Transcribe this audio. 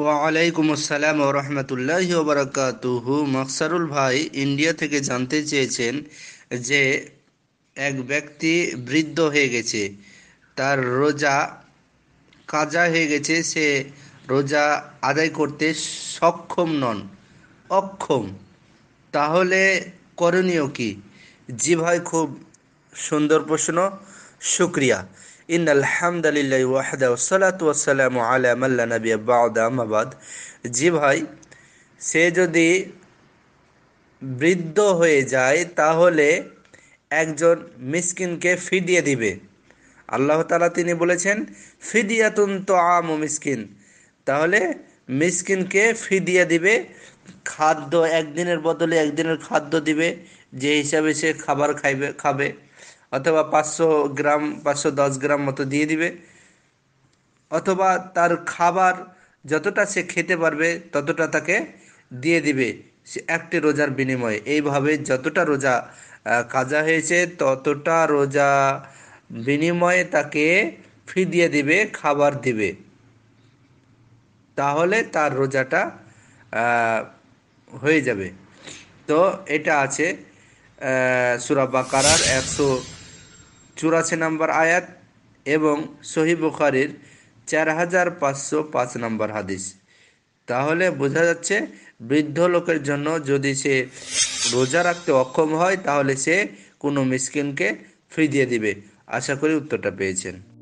ওয়ালাইকুম আসসালাম ও রহমতুল্লাহ বারাকাতুহু মকসারুল ভাই ইন্ডিয়া থেকে জানতে চেয়েছেন যে এক ব্যক্তি বৃদ্ধ হয়ে গেছে তার রোজা কাজা হয়ে গেছে সে রোজা আদায় করতে সক্ষম নন অক্ষম তাহলে করণীয় কি জি ভাই খুব সুন্দর প্রশ্ন শুক্রিয়া ইন আলহামদুলিল্লাহ ওয়াহদা ওসালাত ওয়াসালাম আলা মাল্লা নবী বাউদ আহমাবাদ জি ভাই সে যদি বৃদ্ধ হয়ে যায় তাহলে একজন মিসকিনকে ফিদিয়ে দিবে আল্লাহ তালা তিনি বলেছেন ফিদিয়াতুন তো আম মিসকিন তাহলে মিসকিনকে ফিদিয়া দিবে খাদ্য একদিনের বদলে একদিনের খাদ্য দিবে যে হিসাবে সে খাবার খাইবে খাবে অথবা পাঁচশো গ্রাম পাঁচশো দশ গ্রাম মতো দিয়ে দিবে অথবা তার খাবার যতটা সে খেতে পারবে ততটা তাকে দিয়ে দিবে সে একটি রোজার বিনিময়ে এইভাবে যতটা রোজা কাজা হয়েছে ততটা রোজা বিনিময়ে তাকে ফি দিয়ে দিবে খাবার দিবে তাহলে তার রোজাটা হয়ে যাবে তো এটা আছে কারার একশো চুরাশি নম্বর আয়াত এবং সহি বুখারির চার হাজার পাঁচশো পাঁচ নম্বর হাদিস তাহলে বোঝা যাচ্ছে বৃদ্ধ লোকের জন্য যদি সে রোজা রাখতে অক্ষম হয় তাহলে সে কোনো মিসকিনকে ফ্রি দিয়ে দিবে আশা করি উত্তরটা পেয়েছেন